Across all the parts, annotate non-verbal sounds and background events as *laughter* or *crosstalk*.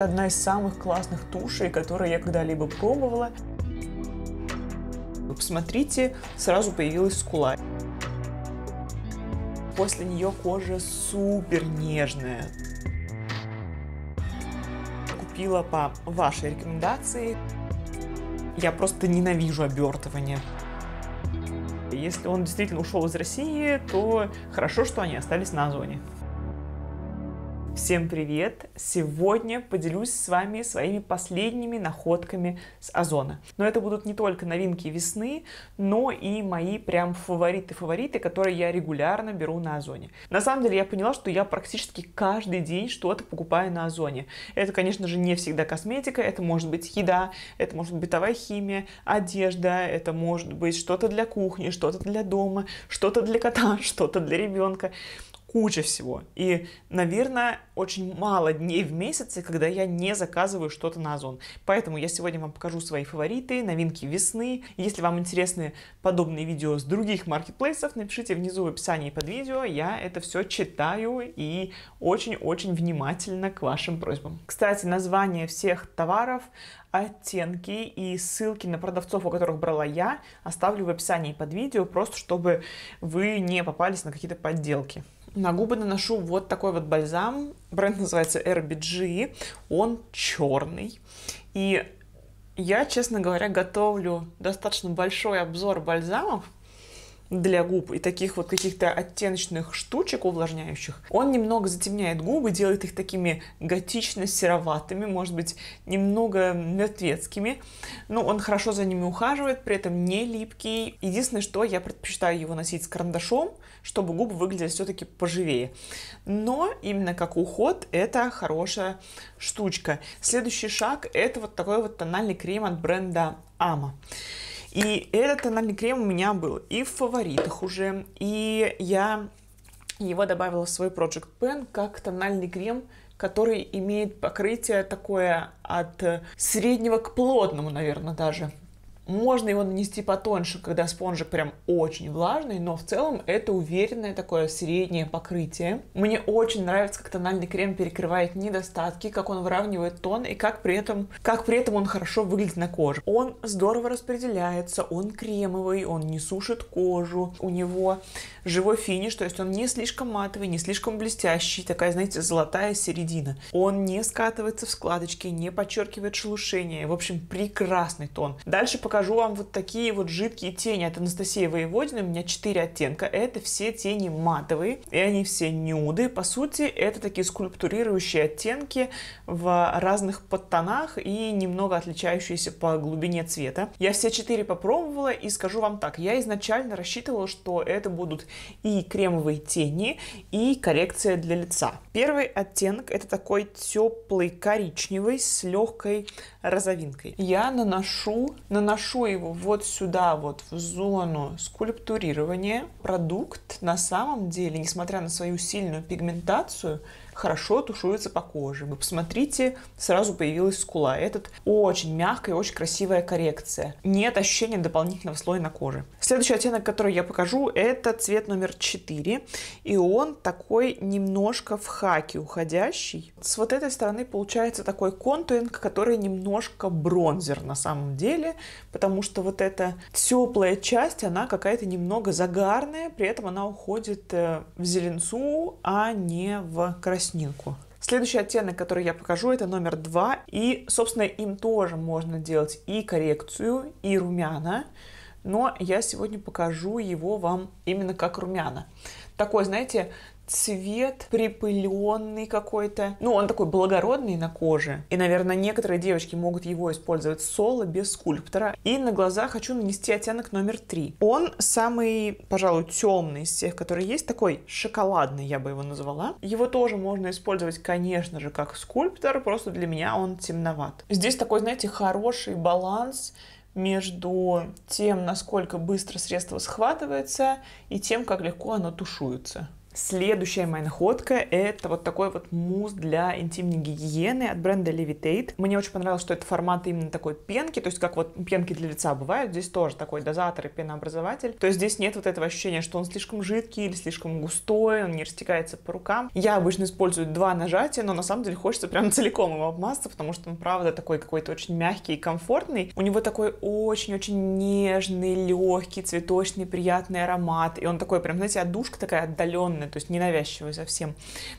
Одна из самых классных тушей, которые я когда-либо пробовала. Вы посмотрите, сразу появилась скула. После нее кожа супер нежная. Купила по вашей рекомендации. Я просто ненавижу обертывание. Если он действительно ушел из России, то хорошо, что они остались на Озоне. Всем привет! Сегодня поделюсь с вами своими последними находками с Озона. Но это будут не только новинки весны, но и мои прям фавориты-фавориты, которые я регулярно беру на Озоне. На самом деле я поняла, что я практически каждый день что-то покупаю на Озоне. Это, конечно же, не всегда косметика, это может быть еда, это может быть бытовая химия, одежда, это может быть что-то для кухни, что-то для дома, что-то для кота, *laughs* что-то для ребенка куча всего. И, наверное, очень мало дней в месяце, когда я не заказываю что-то на Озон. Поэтому я сегодня вам покажу свои фавориты, новинки весны. Если вам интересны подобные видео с других маркетплейсов, напишите внизу в описании под видео. Я это все читаю и очень-очень внимательно к вашим просьбам. Кстати, название всех товаров оттенки и ссылки на продавцов, у которых брала я, оставлю в описании под видео, просто чтобы вы не попались на какие-то подделки. На губы наношу вот такой вот бальзам. Бренд называется RBG. Он черный. И я, честно говоря, готовлю достаточно большой обзор бальзамов для губ и таких вот каких-то оттеночных штучек увлажняющих. Он немного затемняет губы, делает их такими готично-сероватыми, может быть, немного мертвецкими. Но ну, он хорошо за ними ухаживает, при этом не липкий. Единственное, что я предпочитаю его носить с карандашом, чтобы губы выглядели все-таки поживее. Но именно как уход это хорошая штучка. Следующий шаг это вот такой вот тональный крем от бренда Ама. И этот тональный крем у меня был и в фаворитах уже, и я его добавила в свой Project Pen как тональный крем, который имеет покрытие такое от среднего к плотному, наверное, даже. Можно его нанести потоньше, когда спонжик прям очень влажный, но в целом это уверенное такое среднее покрытие. Мне очень нравится, как тональный крем перекрывает недостатки, как он выравнивает тон и как при этом, как при этом он хорошо выглядит на коже. Он здорово распределяется, он кремовый, он не сушит кожу, у него живой финиш, то есть он не слишком матовый, не слишком блестящий, такая, знаете, золотая середина. Он не скатывается в складочки, не подчеркивает шелушение, в общем, прекрасный тон. Дальше пока покажу вам вот такие вот жидкие тени от Анастасии Воеводины. У меня 4 оттенка. Это все тени матовые, и они все нюды. По сути, это такие скульптурирующие оттенки в разных подтонах и немного отличающиеся по глубине цвета. Я все 4 попробовала и скажу вам так. Я изначально рассчитывала, что это будут и кремовые тени, и коррекция для лица. Первый оттенок это такой теплый коричневый с легкой розовинкой. Я наношу, наношу вношу его вот сюда, вот в зону скульптурирования, продукт на самом деле, несмотря на свою сильную пигментацию, хорошо тушуется по коже. Вы посмотрите, сразу появилась скула. Этот очень мягкая и очень красивая коррекция. Нет ощущения дополнительного слоя на коже. Следующий оттенок, который я покажу, это цвет номер 4. И он такой немножко в хаке уходящий. С вот этой стороны получается такой контуринг, который немножко бронзер на самом деле, потому что вот эта теплая часть, она какая-то немного загарная, при этом она уходит э, в зеленцу, а не в красивую тростнику. Следующий оттенок, который я покажу, это номер два. И, собственно, им тоже можно делать и коррекцию, и румяна но я сегодня покажу его вам именно как румяна. Такой, знаете, цвет припыленный какой-то. Ну, он такой благородный на коже. И, наверное, некоторые девочки могут его использовать соло без скульптора. И на глаза хочу нанести оттенок номер три. Он самый, пожалуй, темный из всех, которые есть. Такой шоколадный, я бы его назвала. Его тоже можно использовать, конечно же, как скульптор. Просто для меня он темноват. Здесь такой, знаете, хороший баланс между тем, насколько быстро средство схватывается, и тем, как легко оно тушуется. Следующая моя находка — это вот такой вот мусс для интимной гигиены от бренда Levitate. Мне очень понравилось, что это формат именно такой пенки, то есть как вот пенки для лица бывают, здесь тоже такой дозатор и пенообразователь. То есть здесь нет вот этого ощущения, что он слишком жидкий или слишком густой, он не растекается по рукам. Я обычно использую два нажатия, но на самом деле хочется прям *laughs* целиком его обмазаться, потому что он правда такой какой-то очень мягкий и комфортный. У него такой очень-очень нежный, легкий, цветочный, приятный аромат. И он такой прям, знаете, отдушка такая отдаленная, то есть ненавязчивый совсем.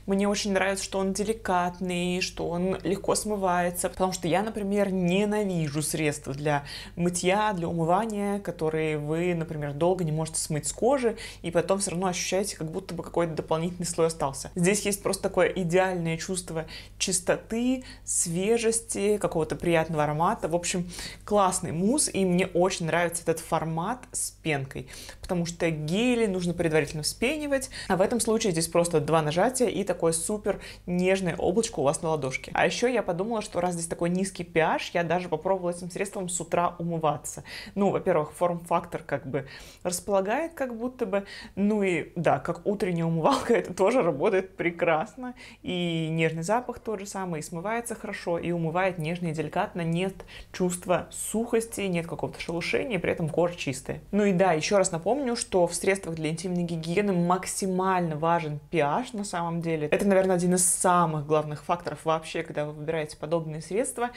Мне очень нравится, что он деликатный, что он легко смывается, потому что я, например, ненавижу средства для мытья, для умывания, которые вы, например, долго не можете смыть с кожи, и потом все равно ощущаете, как будто бы какой-то дополнительный слой остался. Здесь есть просто такое идеальное чувство чистоты, свежести, какого-то приятного аромата. В общем, классный мусс, и мне очень нравится этот формат с пенкой, потому что гели нужно предварительно вспенивать, а в этом этом случае здесь просто два нажатия и такое супер нежное облачко у вас на ладошке. А еще я подумала, что раз здесь такой низкий pH, я даже попробовала этим средством с утра умываться. Ну, во-первых, форм-фактор как бы располагает как будто бы, ну и да, как утренняя умывалка, *laughs* это тоже работает прекрасно. И нежный запах тот же самый, и смывается хорошо, и умывает нежно и деликатно, нет чувства сухости, нет какого-то шелушения, при этом кожа чистая. Ну и да, еще раз напомню, что в средствах для интимной гигиены максимально максимально важен pH на самом деле. Это, наверное, один из самых главных факторов вообще, когда вы выбираете подобные средства.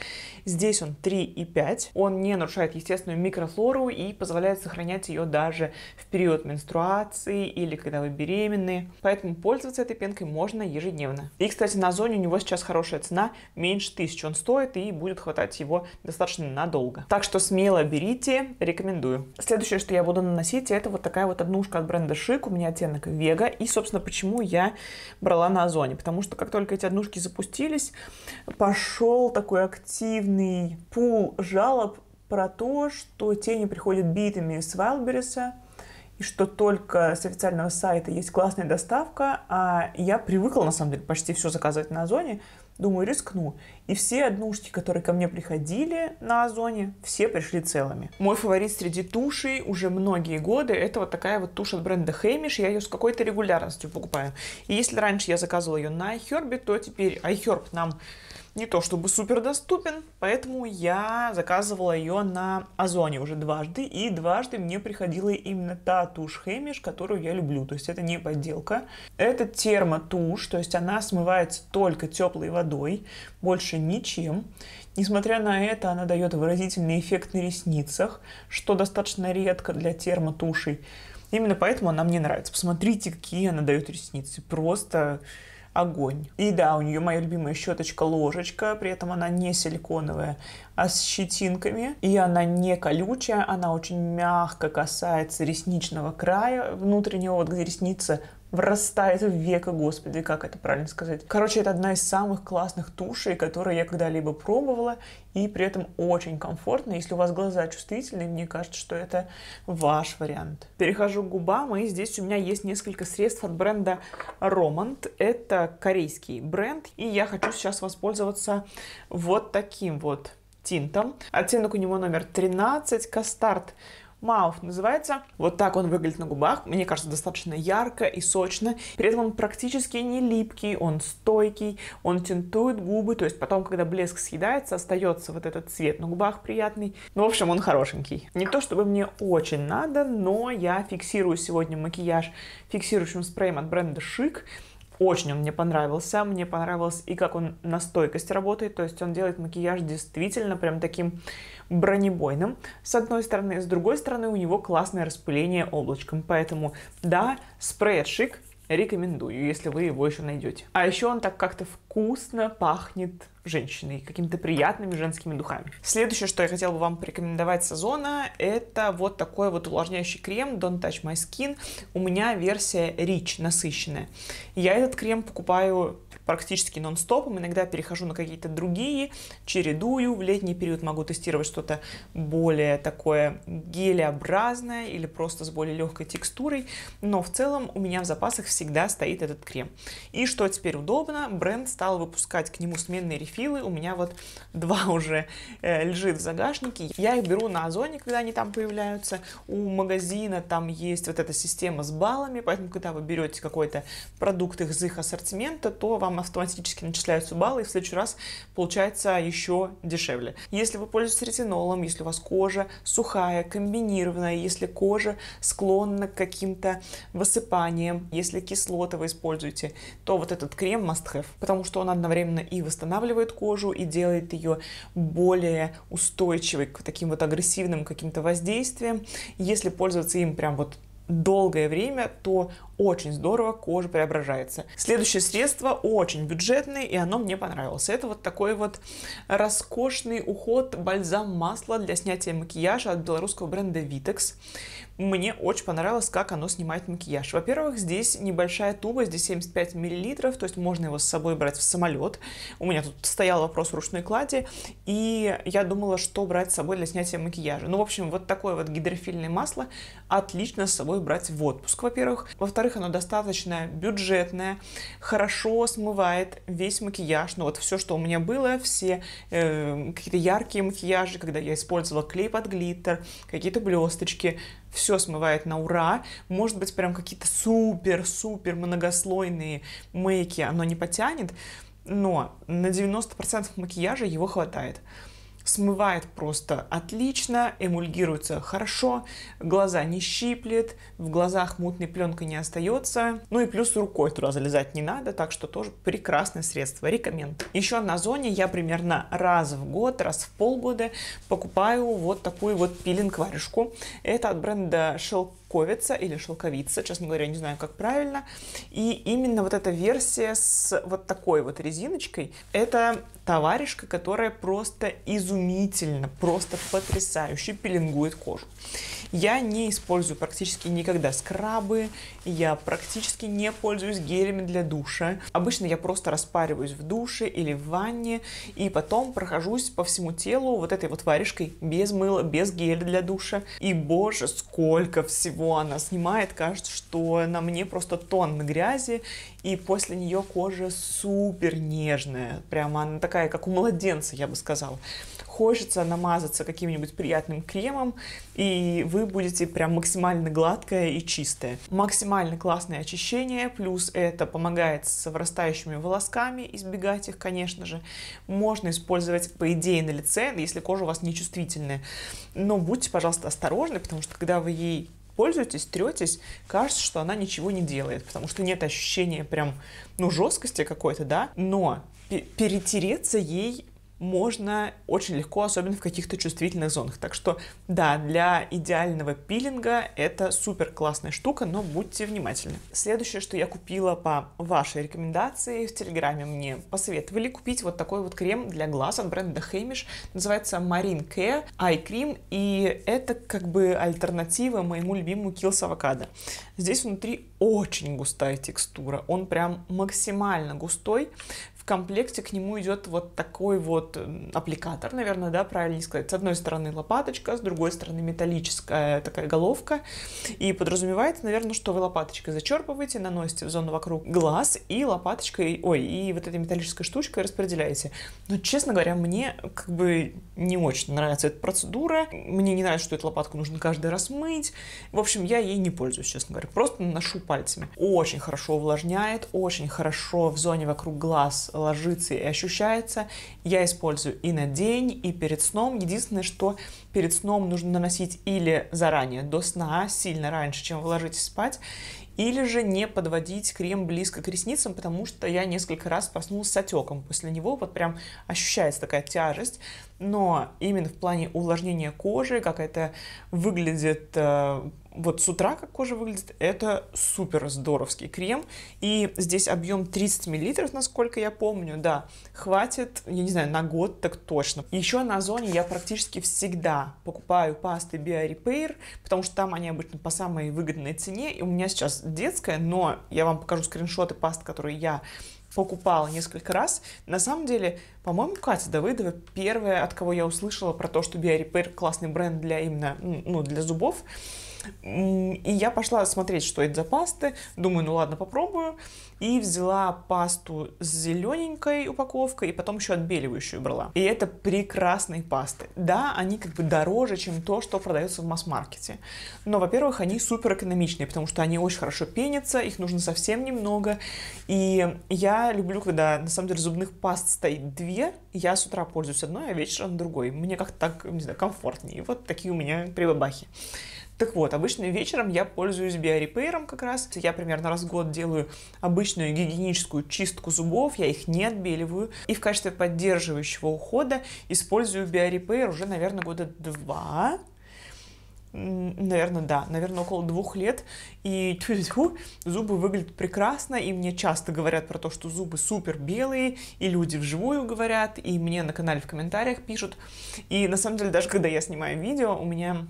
Здесь он 3,5. Он не нарушает естественную микрофлору и позволяет сохранять ее даже в период менструации или когда вы беременны. Поэтому пользоваться этой пенкой можно ежедневно. И, кстати, на зоне у него сейчас хорошая цена, меньше 1000 он стоит и будет хватать его достаточно надолго. Так что смело берите, рекомендую. Следующее, что я буду наносить, это вот такая вот однушка от бренда Шик. У меня оттенок Вега и собственно, почему я брала на Озоне. Потому что как только эти однушки запустились, пошел такой активный пул жалоб про то, что тени приходят битыми с Вайлдберриса, и что только с официального сайта есть классная доставка, а я привыкла, на самом деле, почти все заказывать на Озоне, Думаю, рискну. И все однушки, которые ко мне приходили на Озоне, все пришли целыми. Мой фаворит среди тушей уже многие годы, это вот такая вот тушь от бренда Хэмиш, я ее с какой-то регулярностью покупаю. И если раньше я заказывала ее на iHerb, то теперь iHerb нам не то чтобы супер доступен, поэтому я заказывала ее на Озоне уже дважды, и дважды мне приходила именно та тушь Хэмиш, которую я люблю, то есть это не подделка. Это термотушь, то есть она смывается только теплой водой, больше ничем. Несмотря на это, она дает выразительный эффект на ресницах, что достаточно редко для термотушей. Именно поэтому она мне нравится. Посмотрите, какие она дает ресницы. Просто огонь. И да, у нее моя любимая щеточка-ложечка, при этом она не силиконовая, а с щетинками. И она не колючая, она очень мягко касается ресничного края внутреннего, вот где ресница врастает в века, господи, как это правильно сказать. Короче, это одна из самых классных тушей, которые я когда-либо пробовала, и при этом очень комфортно. Если у вас глаза чувствительные, мне кажется, что это ваш вариант. Перехожу к губам, и здесь у меня есть несколько средств от бренда Romand. Это корейский бренд, и я хочу сейчас воспользоваться вот таким вот тинтом. Оттенок у него номер 13, Кастарт Mouth называется. Вот так он выглядит на губах. Мне кажется, достаточно ярко и сочно. При этом он практически не липкий, он стойкий, он тинтует губы. То есть потом, когда блеск съедается, остается вот этот цвет на губах приятный. Ну, в общем, он хорошенький. Не то, чтобы мне очень надо, но я фиксирую сегодня макияж фиксирующим спреем от бренда Шик. Очень он мне понравился. Мне понравилось и как он на стойкость работает. То есть он делает макияж действительно прям таким бронебойным, с одной стороны, с другой стороны у него классное распыление облачком, поэтому да, спрей от Шик рекомендую, если вы его еще найдете. А еще он так как-то вкусно пахнет женщиной, какими-то приятными женскими духами. Следующее, что я хотела бы вам порекомендовать с Озона, это вот такой вот увлажняющий крем Don't Touch My Skin. У меня версия Rich, насыщенная. Я этот крем покупаю практически нон-стопом, иногда перехожу на какие-то другие, чередую, в летний период могу тестировать что-то более такое гелеобразное или просто с более легкой текстурой, но в целом у меня в запасах всегда стоит этот крем. И что теперь удобно, бренд стал выпускать к нему сменные рефилы, у меня вот два *laughs* уже э, лежит в загашнике, я их беру на Озоне, когда они там появляются, у магазина там есть вот эта система с баллами, поэтому когда вы берете какой-то продукт из их ассортимента, то вам вам автоматически начисляются баллы, и в следующий раз получается еще дешевле. Если вы пользуетесь ретинолом, если у вас кожа сухая, комбинированная, если кожа склонна к каким-то высыпаниям, если кислоты вы используете, то вот этот крем must have, потому что он одновременно и восстанавливает кожу, и делает ее более устойчивой к таким вот агрессивным каким-то воздействиям. Если пользоваться им прям вот долгое время, то очень здорово кожа преображается. Следующее средство очень бюджетное, и оно мне понравилось. Это вот такой вот роскошный уход бальзам масла для снятия макияжа от белорусского бренда Vitex. Мне очень понравилось, как оно снимает макияж. Во-первых, здесь небольшая туба, здесь 75 миллилитров, то есть можно его с собой брать в самолет. У меня тут стоял вопрос в ручной клади, и я думала, что брать с собой для снятия макияжа. Ну, в общем, вот такое вот гидрофильное масло отлично с собой брать в отпуск, во-первых. Во-вторых, оно достаточно бюджетное, хорошо смывает весь макияж. Ну, вот все, что у меня было, все э, какие-то яркие макияжи, когда я использовала клей под глиттер, какие-то блесточки, все смывает на ура. Может быть, прям какие-то супер-супер многослойные мейки оно не потянет, но на 90% макияжа его хватает смывает просто отлично, эмульгируется хорошо, глаза не щиплет, в глазах мутной пленка не остается. Ну и плюс рукой туда залезать не надо, так что тоже прекрасное средство, рекомендую Еще на зоне я примерно раз в год, раз в полгода покупаю вот такую вот пилинг-варежку. Это от бренда Шелковица или Шелковица, честно говоря, не знаю, как правильно. И именно вот эта версия с вот такой вот резиночкой, это Товаришка, которая просто изумительно, просто потрясающе пеленгует кожу. Я не использую практически никогда скрабы, я практически не пользуюсь гелями для душа. Обычно я просто распариваюсь в душе или в ванне, и потом прохожусь по всему телу вот этой вот варежкой без мыла, без геля для душа. И боже, сколько всего она снимает, кажется, что на мне просто тонн грязи, и после нее кожа супер нежная, прямо она такая, как у младенца, я бы сказала. Хочется намазаться каким-нибудь приятным кремом, и вы будете прям максимально гладкая и чистая. Максимально классное очищение, плюс это помогает с врастающими волосками, избегать их, конечно же. Можно использовать, по идее, на лице, если кожа у вас нечувствительная. Но будьте, пожалуйста, осторожны, потому что когда вы ей пользуетесь, третесь, кажется, что она ничего не делает, потому что нет ощущения прям, ну, жесткости какой-то, да, но перетереться ей можно очень легко, особенно в каких-то чувствительных зонах. Так что, да, для идеального пилинга это супер классная штука, но будьте внимательны. Следующее, что я купила по вашей рекомендации, в Телеграме мне посоветовали купить вот такой вот крем для глаз от бренда Hamish, называется Marine Care Eye Cream, и это как бы альтернатива моему любимому Kiehl's Avocado. Здесь внутри очень густая текстура, он прям максимально густой, в комплекте к нему идет вот такой вот аппликатор, наверное, да, правильно сказать. С одной стороны лопаточка, с другой стороны металлическая такая головка. И подразумевается, наверное, что вы лопаточкой зачерпываете, наносите в зону вокруг глаз и лопаточкой, ой, и вот этой металлической штучкой распределяете. Но, честно говоря, мне как бы не очень нравится эта процедура. Мне не нравится, что эту лопатку нужно каждый раз мыть. В общем, я ей не пользуюсь, честно говоря. Просто наношу пальцами. Очень хорошо увлажняет, очень хорошо в зоне вокруг глаз ложится и ощущается. Я использую и на день, и перед сном. Единственное, что перед сном нужно наносить или заранее, до сна, сильно раньше, чем вы ложитесь спать, или же не подводить крем близко к ресницам, потому что я несколько раз проснулась с отеком после него, вот прям ощущается такая тяжесть, но именно в плане увлажнения кожи, как это выглядит э, вот с утра как кожа выглядит, это супер здоровский крем. И здесь объем 30 мл, насколько я помню, да, хватит, я не знаю, на год так точно. Еще на зоне я практически всегда покупаю пасты BioRepair, потому что там они обычно по самой выгодной цене. И у меня сейчас детская, но я вам покажу скриншоты паст, которые я покупала несколько раз. На самом деле, по-моему, Катя Давыдова первая, от кого я услышала про то, что BioRepair классный бренд для именно, ну, ну для зубов. И я пошла смотреть, что это за пасты. Думаю, ну ладно, попробую. И взяла пасту с зелененькой упаковкой, и потом еще отбеливающую брала. И это прекрасные пасты. Да, они как бы дороже, чем то, что продается в масс-маркете. Но, во-первых, они супер экономичные, потому что они очень хорошо пенятся, их нужно совсем немного. И я люблю, когда, на самом деле, зубных паст стоит две. Я с утра пользуюсь одной, а вечером другой. Мне как-то так, не знаю, комфортнее. Вот такие у меня прибабахи. Так вот, обычно вечером я пользуюсь биорепейром как раз. Я примерно раз в год делаю обычную гигиеническую чистку зубов, я их не отбеливаю. И в качестве поддерживающего ухода использую биорепейр уже, наверное, года два наверное, да, наверное, около двух лет, и тьфу -тьфу, зубы выглядят прекрасно, и мне часто говорят про то, что зубы супер белые, и люди вживую говорят, и мне на канале в комментариях пишут, и на самом деле даже когда я снимаю видео, у меня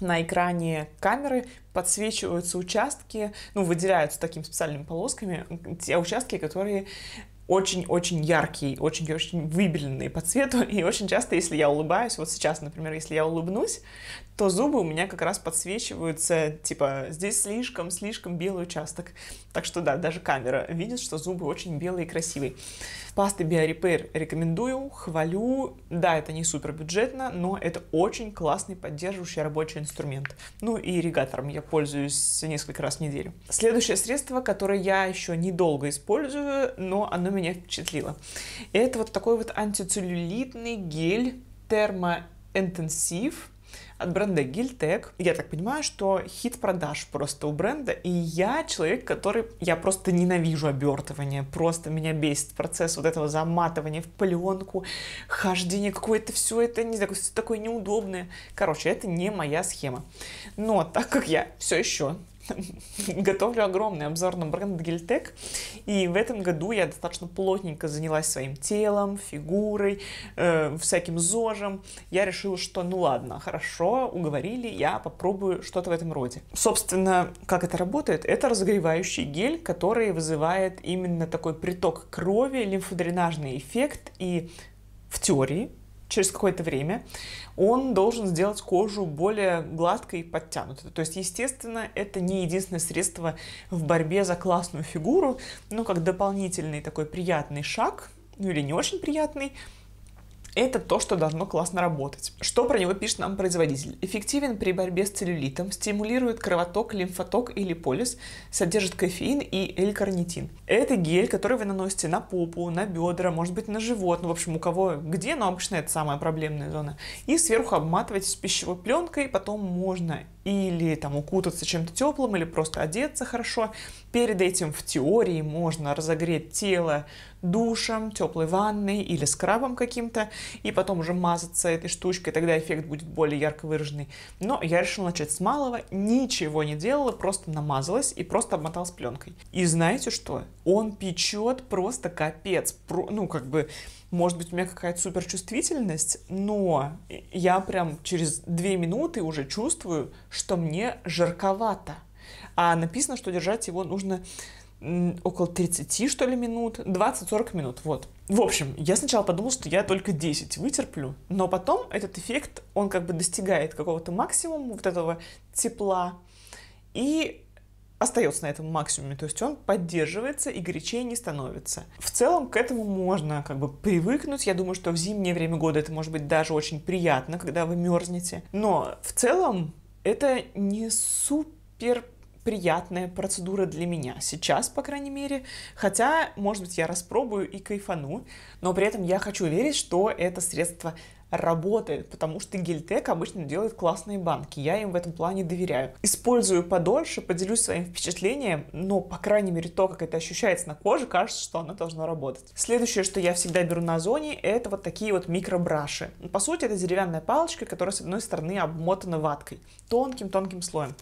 на экране камеры подсвечиваются участки, ну, выделяются такими специальными полосками те участки, которые очень-очень яркие, очень-очень выбеленные по цвету, и очень часто, если я улыбаюсь, вот сейчас, например, если я улыбнусь, то зубы у меня как раз подсвечиваются, типа, здесь слишком-слишком белый участок. Так что да, даже камера видит, что зубы очень белые и красивые. Пасты Биорепейр рекомендую, хвалю. Да, это не супер бюджетно, но это очень классный поддерживающий рабочий инструмент. Ну и ирригатором я пользуюсь несколько раз в неделю. Следующее средство, которое я еще недолго использую, но оно меня впечатлило. Это вот такой вот антицеллюлитный гель термоинтенсив от бренда Гильтек. Я так понимаю, что хит продаж просто у бренда, и я человек, который... Я просто ненавижу обертывание, просто меня бесит процесс вот этого заматывания в пленку, хождение какое-то, все это не знаю, все такое неудобное. Короче, это не моя схема. Но так как я все еще *laughs* готовлю огромный обзор на бренд Гельтек. И в этом году я достаточно плотненько занялась своим телом, фигурой, э, всяким зожем. Я решила, что ну ладно, хорошо, уговорили, я попробую что-то в этом роде. Собственно, как это работает? Это разогревающий гель, который вызывает именно такой приток крови, лимфодренажный эффект. И в теории через какое-то время, он должен сделать кожу более гладкой и подтянутой. То есть, естественно, это не единственное средство в борьбе за классную фигуру, но как дополнительный такой приятный шаг, ну или не очень приятный, это то, что должно классно работать. Что про него пишет нам производитель? Эффективен при борьбе с целлюлитом, стимулирует кровоток, лимфоток или полис, содержит кофеин и L-карнитин. Это гель, который вы наносите на попу, на бедра, может быть, на живот, ну, в общем, у кого где, но обычно это самая проблемная зона. И сверху обматываете с пищевой пленкой, потом можно или там укутаться чем-то теплым, или просто одеться хорошо, Перед этим в теории можно разогреть тело душем, теплой ванной или скрабом каким-то, и потом уже мазаться этой штучкой, тогда эффект будет более ярко выраженный. Но я решила начать с малого, ничего не делала, просто намазалась и просто обмоталась пленкой. И знаете что? Он печет просто капец. Про, ну, как бы, может быть, у меня какая-то суперчувствительность, но я прям через две минуты уже чувствую, что мне жарковато. А написано, что держать его нужно около 30, что ли, минут, 20-40 минут, вот. В общем, я сначала подумал, что я только 10 вытерплю, но потом этот эффект, он как бы достигает какого-то максимума вот этого тепла и остается на этом максимуме, то есть он поддерживается и горячее не становится. В целом к этому можно как бы привыкнуть, я думаю, что в зимнее время года это может быть даже очень приятно, когда вы мерзнете, но в целом это не супер приятная процедура для меня сейчас, по крайней мере. Хотя, может быть, я распробую и кайфану, но при этом я хочу верить, что это средство работает, потому что Гельтек обычно делает классные банки, я им в этом плане доверяю. Использую подольше, поделюсь своим впечатлением, но, по крайней мере, то, как это ощущается на коже, кажется, что оно должно работать. Следующее, что я всегда беру на зоне, это вот такие вот микробраши. Ну, по сути, это деревянная палочка, которая с одной стороны обмотана ваткой, тонким-тонким слоем.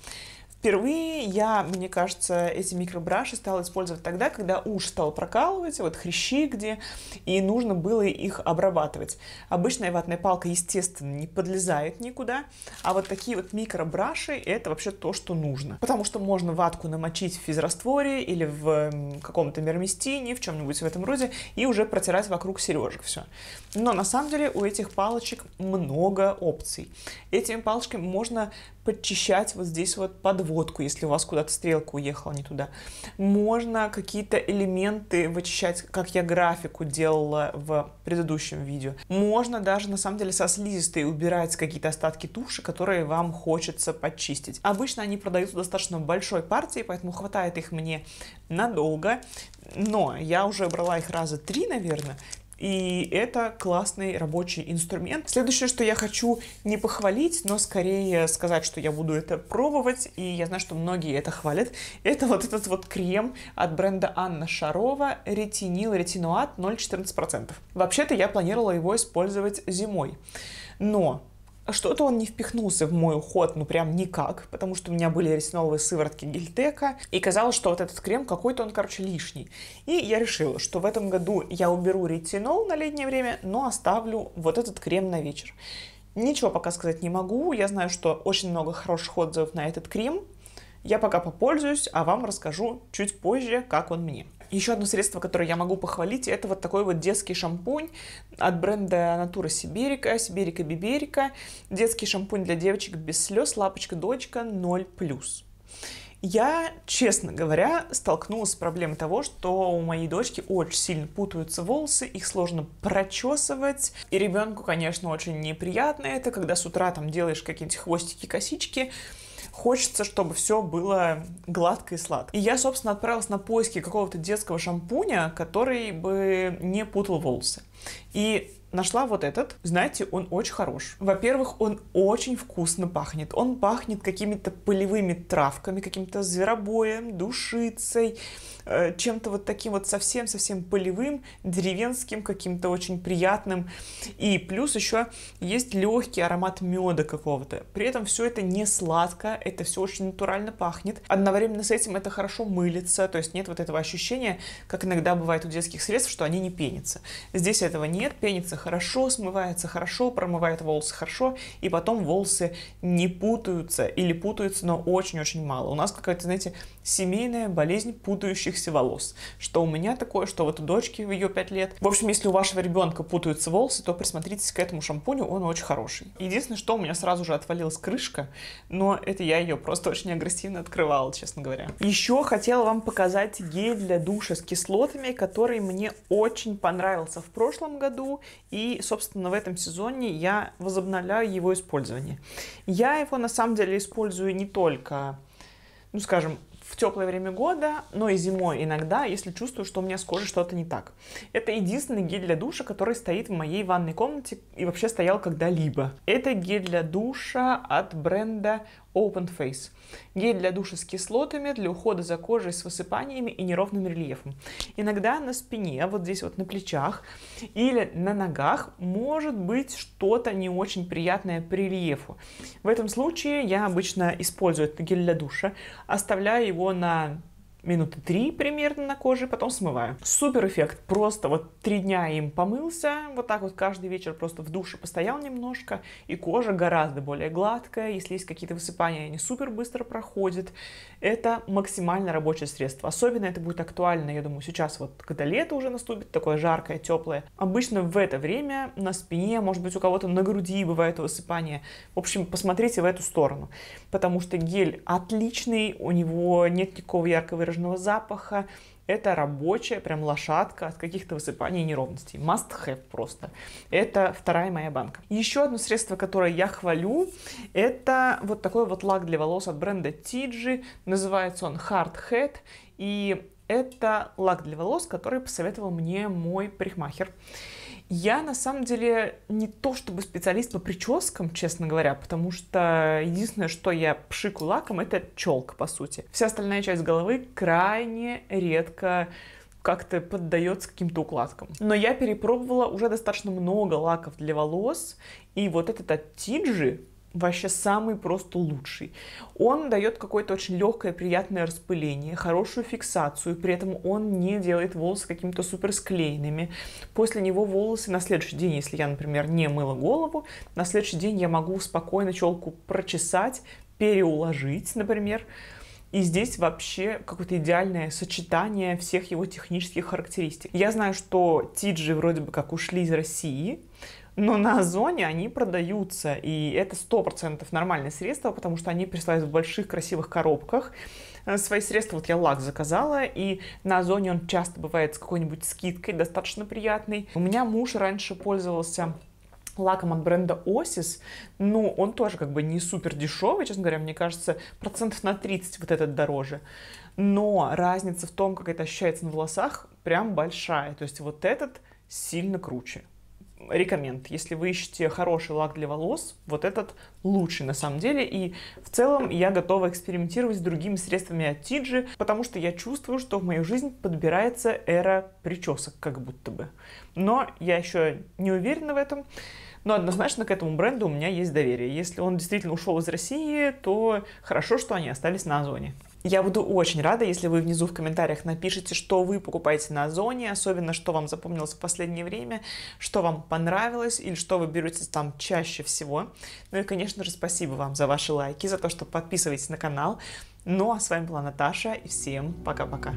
Впервые я, мне кажется, эти микробраши стала использовать тогда, когда уж стал прокалывать, вот хрящи где, и нужно было их обрабатывать. Обычная ватная палка, естественно, не подлезает никуда, а вот такие вот микробраши – это вообще то, что нужно. Потому что можно ватку намочить в физрастворе или в каком-то мерместине, в чем-нибудь в этом роде, и уже протирать вокруг сережек все. Но на самом деле у этих палочек много опций. Этими палочками можно подчищать вот здесь вот подвод водку, если у вас куда-то стрелка уехала не туда. Можно какие-то элементы вычищать, как я графику делала в предыдущем видео. Можно даже, на самом деле, со слизистой убирать какие-то остатки туши, которые вам хочется почистить. Обычно они продаются достаточно большой партии, поэтому хватает их мне надолго. Но я уже брала их раза три, наверное, и это классный рабочий инструмент. Следующее, что я хочу не похвалить, но скорее сказать, что я буду это пробовать, и я знаю, что многие это хвалят, *laughs* это вот этот вот крем от бренда Анна Шарова ретинил ретинуат 0,14%. Вообще-то я планировала его использовать зимой. Но что-то он не впихнулся в мой уход, ну прям никак, потому что у меня были ресновые сыворотки Гильтека, и казалось, что вот этот крем какой-то, он, короче, лишний. И я решила, что в этом году я уберу ретинол на летнее время, но оставлю вот этот крем на вечер. Ничего пока сказать не могу, я знаю, что очень много хороших отзывов на этот крем, я пока попользуюсь, а вам расскажу чуть позже, как он мне. Еще одно средство, которое я могу похвалить, это вот такой вот детский шампунь от бренда Натура Сибирика, Сибирика Биберика. Детский шампунь для девочек без слез, лапочка-дочка 0+. Я, честно говоря, столкнулась с проблемой того, что у моей дочки очень сильно путаются волосы, их сложно прочесывать. И ребенку, конечно, очень неприятно это, когда с утра там делаешь какие-нибудь хвостики, косички, Хочется, чтобы все было гладко и сладко. И я, собственно, отправилась на поиски какого-то детского шампуня, который бы не путал волосы. И нашла вот этот. Знаете, он очень хорош. Во-первых, он очень вкусно пахнет. Он пахнет какими-то полевыми травками, каким-то зверобоем, душицей, э, чем-то вот таким вот совсем-совсем полевым, деревенским, каким-то очень приятным. И плюс еще есть легкий аромат меда какого-то. При этом все это не сладко, это все очень натурально пахнет. Одновременно с этим это хорошо мылится, то есть нет вот этого ощущения, как иногда бывает у детских средств, что они не пенятся. Здесь этого нет, пенится хорошо, смывается хорошо, промывает волосы хорошо, и потом волосы не путаются или путаются, но очень-очень мало. У нас какая-то, знаете, семейная болезнь путающихся волос. Что у меня такое, что вот у дочки в ее 5 лет. В общем, если у вашего ребенка путаются волосы, то присмотритесь к этому шампуню, он очень хороший. Единственное, что у меня сразу же отвалилась крышка, но это я ее просто очень агрессивно открывала, честно говоря. Еще хотела вам показать гель для душа с кислотами, который мне очень понравился в прошлом прошлом году, и, собственно, в этом сезоне я возобновляю его использование. Я его, на самом деле, использую не только, ну, скажем, в теплое время года, но и зимой иногда, если чувствую, что у меня с кожей что-то не так. Это единственный гель для душа, который стоит в моей ванной комнате и вообще стоял когда-либо. Это гель для душа от бренда Open Face. Гель для душа с кислотами, для ухода за кожей с высыпаниями и неровным рельефом. Иногда на спине, вот здесь вот на плечах или на ногах может быть что-то не очень приятное по рельефу. В этом случае я обычно использую гель для душа, оставляю его на минуты три примерно на коже, потом смываю. Супер эффект. Просто вот три дня им помылся, вот так вот каждый вечер просто в душе постоял немножко, и кожа гораздо более гладкая. Если есть какие-то высыпания, они супер быстро проходят. Это максимально рабочее средство. Особенно это будет актуально, я думаю, сейчас вот, когда лето уже наступит, такое жаркое, теплое. Обычно в это время на спине, может быть, у кого-то на груди бывает высыпание. В общем, посмотрите в эту сторону, потому что гель отличный, у него нет никакого яркого судорожного запаха. Это рабочая прям лошадка от каких-то высыпаний и неровностей. Must have просто. Это вторая моя банка. Еще одно средство, которое я хвалю, это вот такой вот лак для волос от бренда Tiji. Называется он Hard Head. И это лак для волос, который посоветовал мне мой парикмахер. Я, на самом деле, не то чтобы специалист по прическам, честно говоря, потому что единственное, что я пшику лаком, это челка, по сути. Вся остальная часть головы крайне редко как-то поддается каким-то укладкам. Но я перепробовала уже достаточно много лаков для волос, и вот этот от Тиджи, вообще самый просто лучший. Он дает какое-то очень легкое, приятное распыление, хорошую фиксацию, при этом он не делает волосы какими-то супер склеенными. После него волосы на следующий день, если я, например, не мыла голову, на следующий день я могу спокойно челку прочесать, переуложить, например. И здесь вообще какое-то идеальное сочетание всех его технических характеристик. Я знаю, что Тиджи вроде бы как ушли из России, но на Озоне они продаются, и это сто процентов нормальное средство, потому что они присылают в больших красивых коробках э, свои средства. Вот я лак заказала, и на Озоне он часто бывает с какой-нибудь скидкой достаточно приятный. У меня муж раньше пользовался лаком от бренда Осис, но ну, он тоже как бы не супер дешевый, честно говоря, мне кажется, процентов на 30 вот этот дороже. Но разница в том, как это ощущается на волосах, прям большая. То есть вот этот сильно круче рекоменд. Если вы ищете хороший лак для волос, вот этот лучший на самом деле. И в целом я готова экспериментировать с другими средствами от Тиджи, потому что я чувствую, что в мою жизнь подбирается эра причесок как будто бы. Но я еще не уверена в этом. Но однозначно к этому бренду у меня есть доверие. Если он действительно ушел из России, то хорошо, что они остались на Озоне. Я буду очень рада, если вы внизу в комментариях напишите, что вы покупаете на Озоне, особенно что вам запомнилось в последнее время, что вам понравилось или что вы берете там чаще всего. Ну и, конечно же, спасибо вам за ваши лайки, за то, что подписываетесь на канал. Ну а с вами была Наташа, и всем пока-пока.